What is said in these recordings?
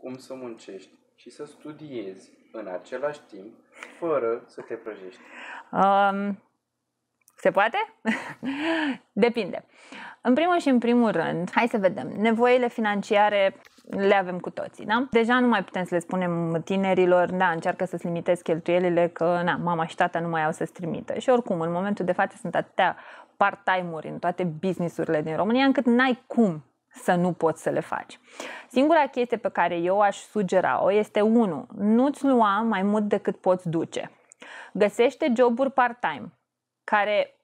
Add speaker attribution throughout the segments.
Speaker 1: cum să muncești și să studiezi în același timp, fără să te prăjești? Um, se poate? Depinde. În primul și în primul rând, hai să vedem. Nevoile financiare le avem cu toții, da? Deja nu mai putem să le spunem tinerilor, da, încearcă să-ți limitezi cheltuielile, că na, mama și tata nu mai au să-ți trimită. Și oricum, în momentul de față sunt atâtea part-time-uri în toate businessurile din România, încât n-ai cum să nu poți să le faci. Singura chestie pe care eu aș sugera-o este 1. Nu-ți lua mai mult decât poți duce. Găsește joburi part-time care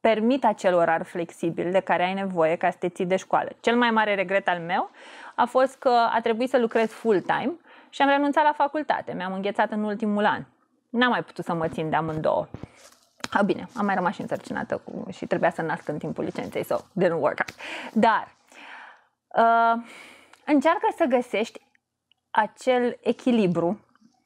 Speaker 1: permit acel orar flexibil de care ai nevoie ca să te ții de școală. Cel mai mare regret al meu a fost că a trebuit să lucrez full-time și am renunțat la facultate. Mi-am înghețat în ultimul an. N-am mai putut să mă țin de amândouă. A, bine, am mai rămas și însărcinată cu, și trebuia să nasc în timpul licenței, so didn't work out. Dar Uh, încearcă să găsești acel echilibru.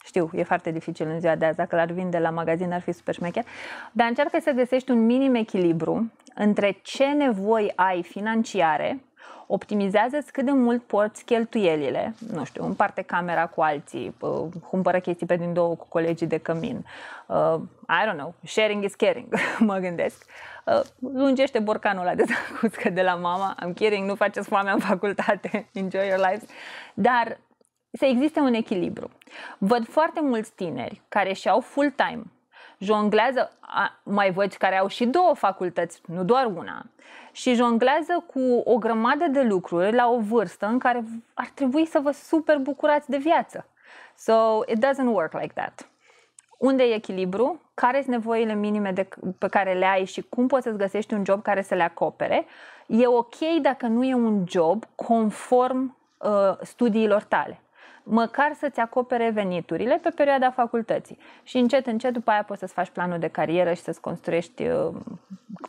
Speaker 1: Știu, e foarte dificil în ziua de azi, dacă l-ar de la magazin ar fi super șmecher, dar încearcă să găsești un minim echilibru între ce nevoi ai financiare optimizează-ți cât de mult poți cheltuielile. Nu știu, împarte camera cu alții, uh, cumpără chestii pe din două cu colegii de cămin. Uh, I don't know, sharing is caring, mă gândesc. Uh, lungește borcanul ăla de zacuscă de la mama, I'm kidding, nu faceți foamea în facultate, enjoy your lives. Dar să existe un echilibru. Văd foarte mulți tineri care și-au full-time jonglează, mai văd care au și două facultăți, nu doar una, și jonglează cu o grămadă de lucruri la o vârstă în care ar trebui să vă super bucurați de viață. So, it doesn't work like that. Unde e echilibru? Care sunt nevoile minime de, pe care le ai și cum poți să-ți găsești un job care să le acopere? E ok dacă nu e un job conform uh, studiilor tale măcar să-ți acopere veniturile pe perioada facultății. Și încet, încet, după aia poți să-ți faci planul de carieră și să-ți construiești uh,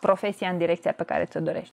Speaker 1: profesia în direcția pe care ți-o dorești.